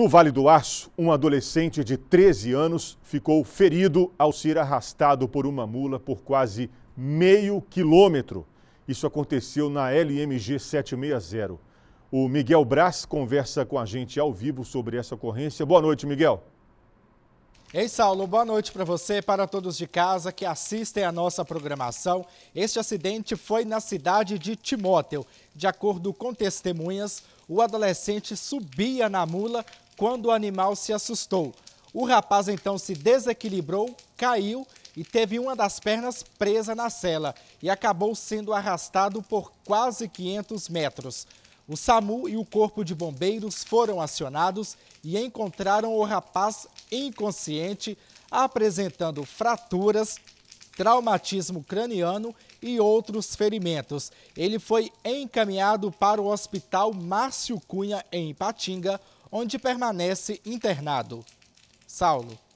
No Vale do Aço, um adolescente de 13 anos ficou ferido ao ser arrastado por uma mula por quase meio quilômetro. Isso aconteceu na LMG 760. O Miguel Braz conversa com a gente ao vivo sobre essa ocorrência. Boa noite, Miguel. Ei, Saulo, boa noite para você, para todos de casa que assistem a nossa programação. Este acidente foi na cidade de Timóteo. De acordo com testemunhas, o adolescente subia na mula quando o animal se assustou. O rapaz então se desequilibrou, caiu e teve uma das pernas presa na cela e acabou sendo arrastado por quase 500 metros. O SAMU e o Corpo de Bombeiros foram acionados e encontraram o rapaz inconsciente, apresentando fraturas, traumatismo craniano e outros ferimentos. Ele foi encaminhado para o Hospital Márcio Cunha, em Patinga, onde permanece internado. Saulo